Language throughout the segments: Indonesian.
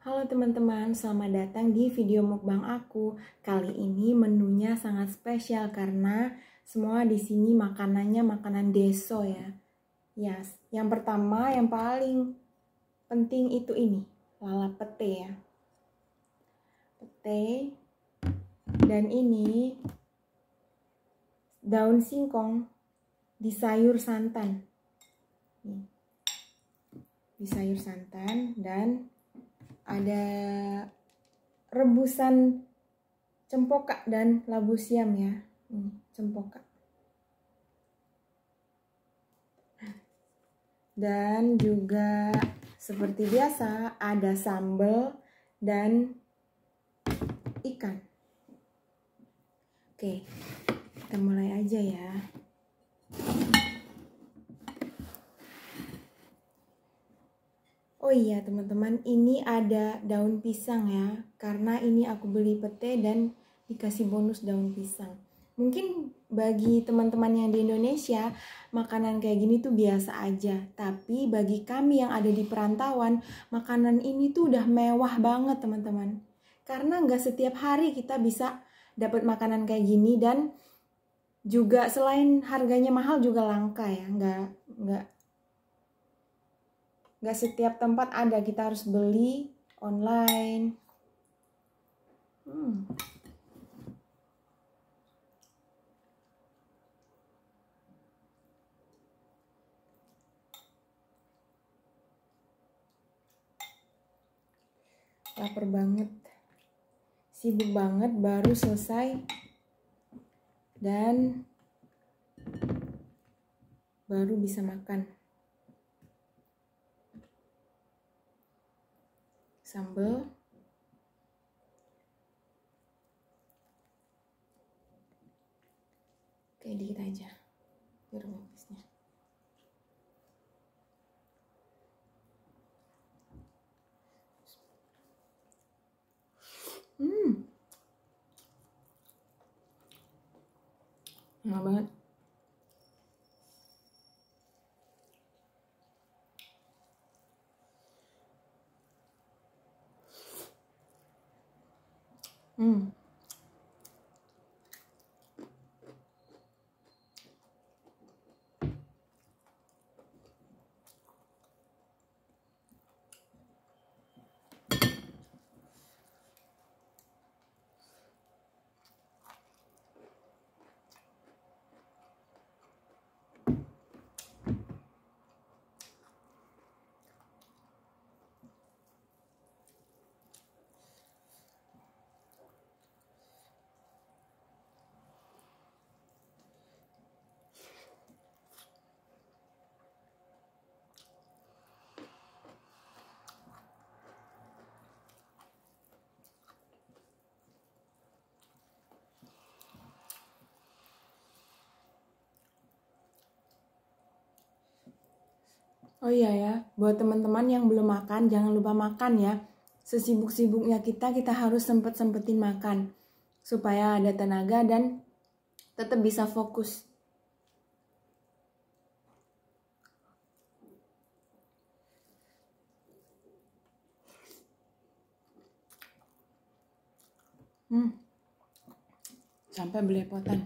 Halo teman-teman, selamat datang di video mukbang aku. Kali ini menunya sangat spesial karena semua di sini makanannya makanan deso ya. Yes, yang pertama yang paling penting itu ini, lalap pete ya. Pete dan ini daun singkong di sayur santan. Di sayur santan dan ada rebusan cempoka dan labu siam ya ini hmm, cempoka dan juga seperti biasa ada sambal dan ikan oke kita mulai aja ya Oh iya teman-teman, ini ada daun pisang ya. Karena ini aku beli pete dan dikasih bonus daun pisang. Mungkin bagi teman-teman yang di Indonesia, makanan kayak gini tuh biasa aja. Tapi bagi kami yang ada di perantauan, makanan ini tuh udah mewah banget teman-teman. Karena nggak setiap hari kita bisa dapat makanan kayak gini dan juga selain harganya mahal juga langka ya. Nggak, nggak Gak setiap tempat ada kita harus beli online hmm. laper banget sibuk banget baru selesai dan baru bisa makan sambal kayak dikit aja biar bagusnya mm Oh iya ya, buat teman-teman yang belum makan, jangan lupa makan ya. Sesibuk-sibuknya kita, kita harus sempet-sempetin makan. Supaya ada tenaga dan tetap bisa fokus. Hmm. Sampai belepotan.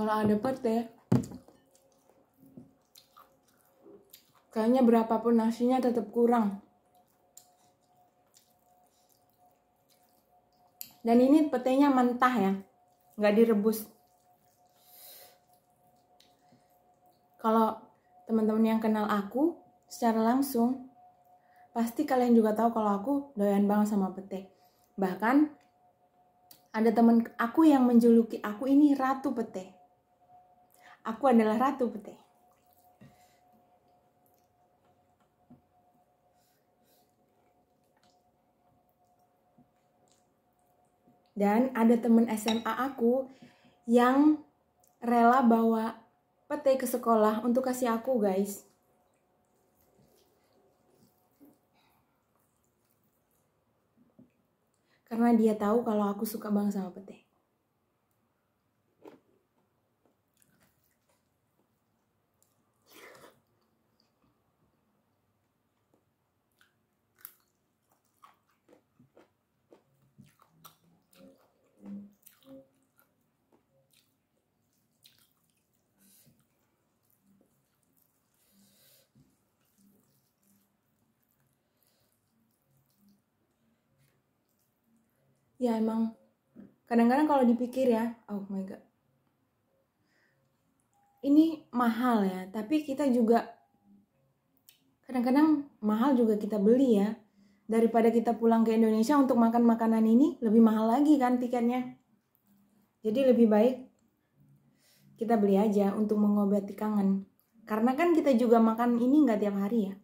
kalau ada pete ya. kayaknya berapapun nasinya tetap kurang dan ini petenya mentah ya nggak direbus kalau teman-teman yang kenal aku secara langsung pasti kalian juga tahu kalau aku doyan banget sama pete bahkan ada teman aku yang menjuluki aku ini ratu pete Aku adalah ratu pete. Dan ada temen SMA aku yang rela bawa pete ke sekolah untuk kasih aku guys. Karena dia tahu kalau aku suka banget sama pete. ya emang kadang-kadang kalau dipikir ya oh my god ini mahal ya tapi kita juga kadang-kadang mahal juga kita beli ya daripada kita pulang ke Indonesia untuk makan makanan ini lebih mahal lagi kan tiketnya jadi lebih baik kita beli aja untuk mengobati kangen karena kan kita juga makan ini nggak tiap hari ya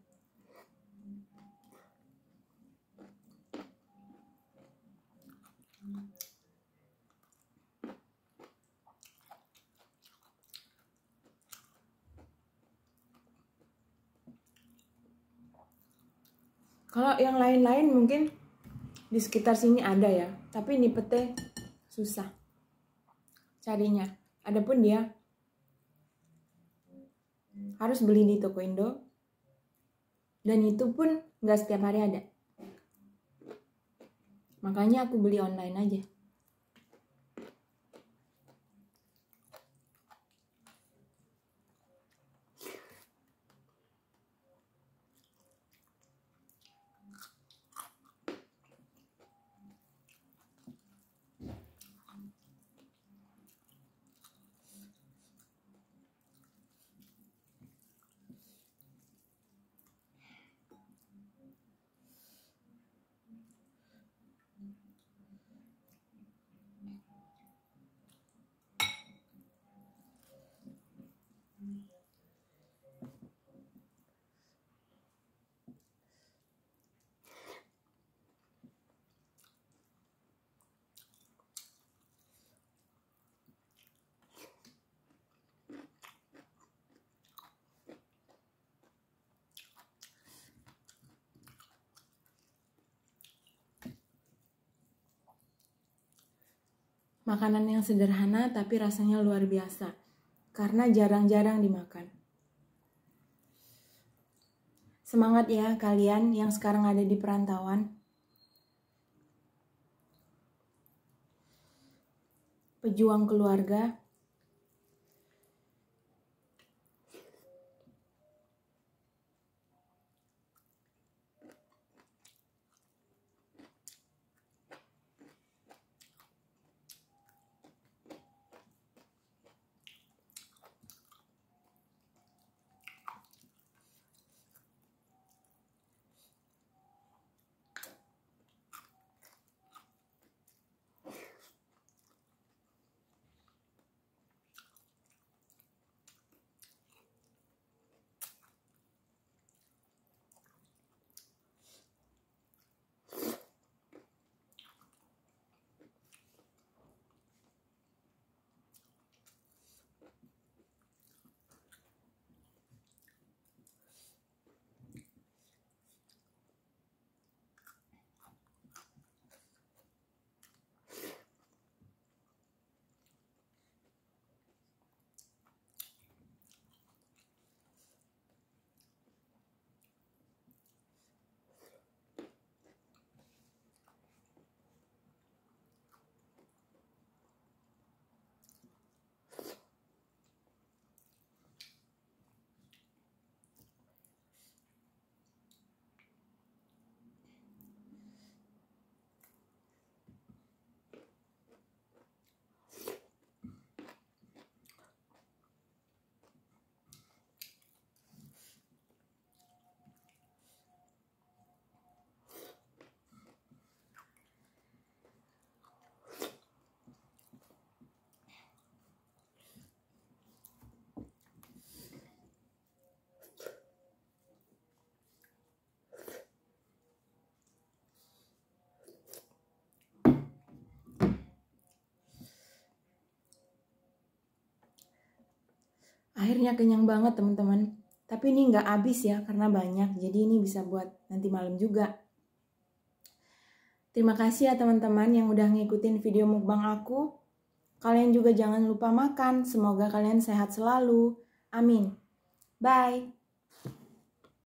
Kalau yang lain-lain mungkin di sekitar sini ada ya, tapi ini pete susah carinya. Adapun dia harus beli di toko Indo dan itu pun nggak setiap hari ada. Makanya aku beli online aja. Makanan yang sederhana tapi rasanya luar biasa karena jarang-jarang dimakan. Semangat ya kalian yang sekarang ada di perantauan. Pejuang keluarga akhirnya kenyang banget teman-teman tapi ini nggak habis ya karena banyak jadi ini bisa buat nanti malam juga terima kasih ya teman-teman yang udah ngikutin video mukbang aku kalian juga jangan lupa makan semoga kalian sehat selalu amin bye